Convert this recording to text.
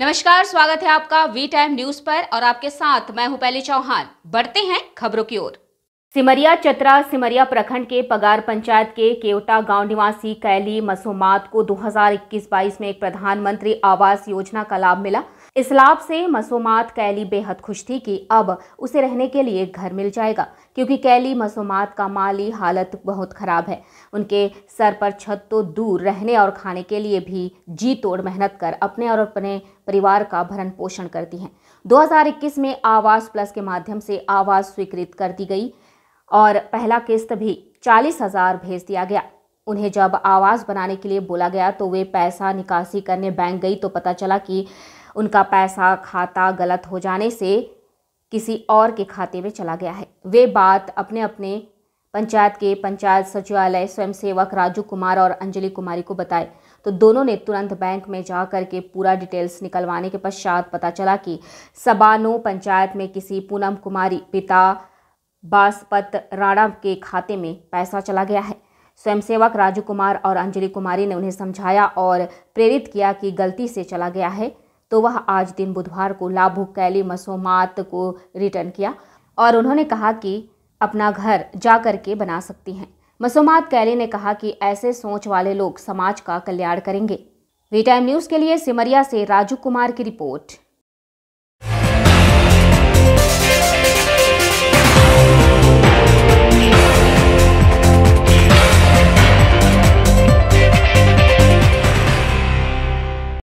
नमस्कार स्वागत है आपका वी टाइम न्यूज पर और आपके साथ मैं हूं पहली चौहान बढ़ते हैं खबरों की ओर सिमरिया चतरा सिमरिया प्रखंड के पगार पंचायत के केवटा गांव निवासी कैली मसोमात को 2021-22 में एक प्रधानमंत्री आवास योजना का लाभ मिला इसलाब से मसूमात कैली बेहद खुश थी कि अब उसे रहने के लिए घर मिल जाएगा क्योंकि कैली मसूमात का माली हालत बहुत ख़राब है उनके सर पर छत तो दूर रहने और खाने के लिए भी जी तोड़ मेहनत कर अपने और अपने परिवार का भरण पोषण करती हैं 2021 में आवास प्लस के माध्यम से आवास स्वीकृत कर दी गई और पहला किस्त भी चालीस हज़ार भेज दिया गया उन्हें जब आवास बनाने के लिए बोला गया तो वे पैसा निकासी करने बैंक गई तो पता चला कि उनका पैसा खाता गलत हो जाने से किसी और के खाते में चला गया है वे बात अपने अपने पंचायत के पंचायत सचिवालय स्वयंसेवक राजू कुमार और अंजलि कुमारी को बताए तो दोनों ने तुरंत बैंक में जा कर के पूरा डिटेल्स निकलवाने के पश्चात पता चला कि सबानो पंचायत में किसी पूनम कुमारी पिता बासपत राणा के खाते में पैसा चला गया है स्वयंसेवक राजू कुमार और अंजलि कुमारी ने उन्हें समझाया और प्रेरित किया कि गलती से चला गया है तो वह आज दिन बुधवार को लाभुक कैली मसोमात को रिटर्न किया और उन्होंने कहा कि अपना घर जा कर के बना सकती हैं मसोमात कैली ने कहा कि ऐसे सोच वाले लोग समाज का कल्याण करेंगे वी टाइम न्यूज़ के लिए सिमरिया से राजू कुमार की रिपोर्ट